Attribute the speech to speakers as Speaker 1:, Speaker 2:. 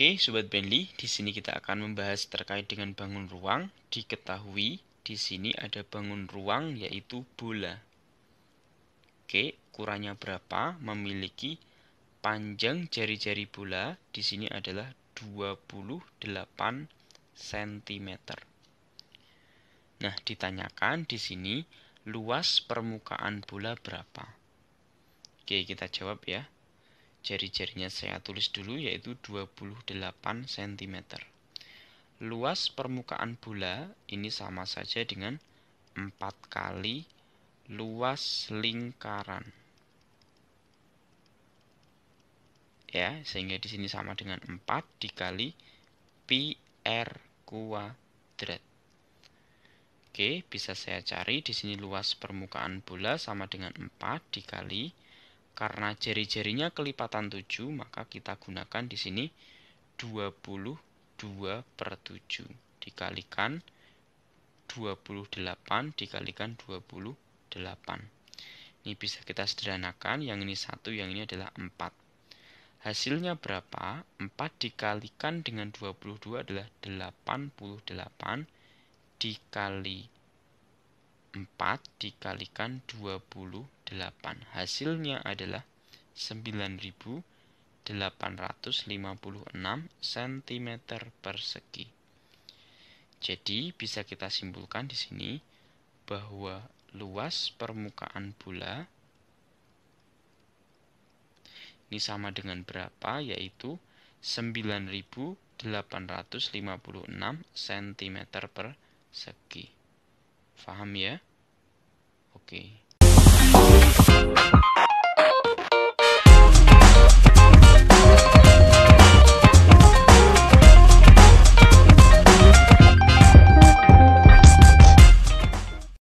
Speaker 1: Oke, sobat Bentley, di sini kita akan membahas terkait dengan bangun ruang. Diketahui di sini ada bangun ruang yaitu bola. Oke, kurangnya berapa? Memiliki panjang jari-jari bola di sini adalah 28 cm. Nah, ditanyakan di sini luas permukaan bola berapa? Oke, kita jawab ya jari-jarinya saya tulis dulu yaitu 28 cm. Luas permukaan bola ini sama saja dengan 4 kali luas lingkaran. Ya, sehingga di sini sama dengan 4 dikali pi r kuadrat. Oke, bisa saya cari di sini luas permukaan bola sama dengan 4 dikali karena jari-jarinya kelipatan 7, maka kita gunakan di sini 22 per 7 dikalikan 28 dikalikan 28. Ini bisa kita sederhanakan, yang ini satu, yang ini adalah 4. Hasilnya berapa? 4 dikalikan dengan 22 adalah 88 dikali 4 dikalikan 28. Hasilnya adalah 9856 cm persegi. Jadi bisa kita simpulkan di sini bahwa luas permukaan bola ini sama dengan berapa yaitu 9856 cm persegi. Faham ya? Oke. Okay.